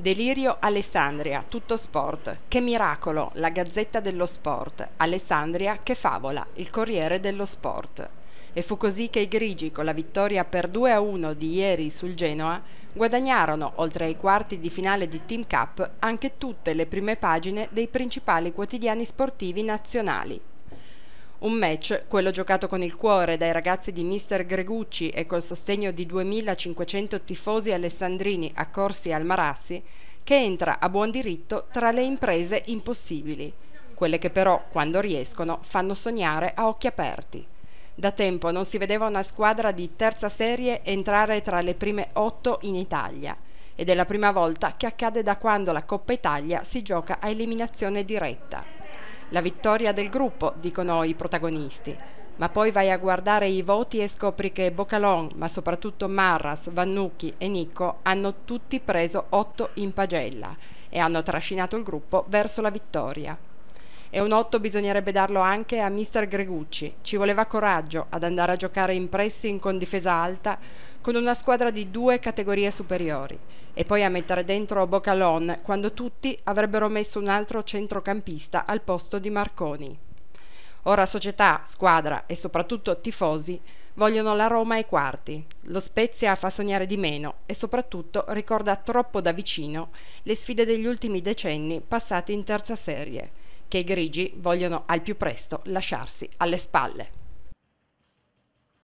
Delirio Alessandria, tutto sport. Che miracolo, la Gazzetta dello Sport. Alessandria, che favola, il Corriere dello Sport. E fu così che i grigi, con la vittoria per 2 a 1 di ieri sul Genoa, guadagnarono, oltre ai quarti di finale di Team Cup, anche tutte le prime pagine dei principali quotidiani sportivi nazionali. Un match, quello giocato con il cuore dai ragazzi di Mr. Gregucci e col sostegno di 2500 tifosi alessandrini accorsi al Marassi, che entra a buon diritto tra le imprese impossibili, quelle che però, quando riescono, fanno sognare a occhi aperti. Da tempo non si vedeva una squadra di terza serie entrare tra le prime otto in Italia ed è la prima volta che accade da quando la Coppa Italia si gioca a eliminazione diretta. La vittoria del gruppo, dicono i protagonisti. Ma poi vai a guardare i voti e scopri che Bocalon, ma soprattutto Marras, Vannucchi e Nico hanno tutti preso 8 in pagella e hanno trascinato il gruppo verso la vittoria. E un 8 bisognerebbe darlo anche a Mr. Gregucci. Ci voleva coraggio ad andare a giocare in pressing con difesa alta con una squadra di due categorie superiori e poi a mettere dentro Bocalon quando tutti avrebbero messo un altro centrocampista al posto di Marconi. Ora società, squadra e soprattutto tifosi vogliono la Roma ai quarti. Lo Spezia fa sognare di meno e soprattutto ricorda troppo da vicino le sfide degli ultimi decenni passati in terza serie, che i grigi vogliono al più presto lasciarsi alle spalle.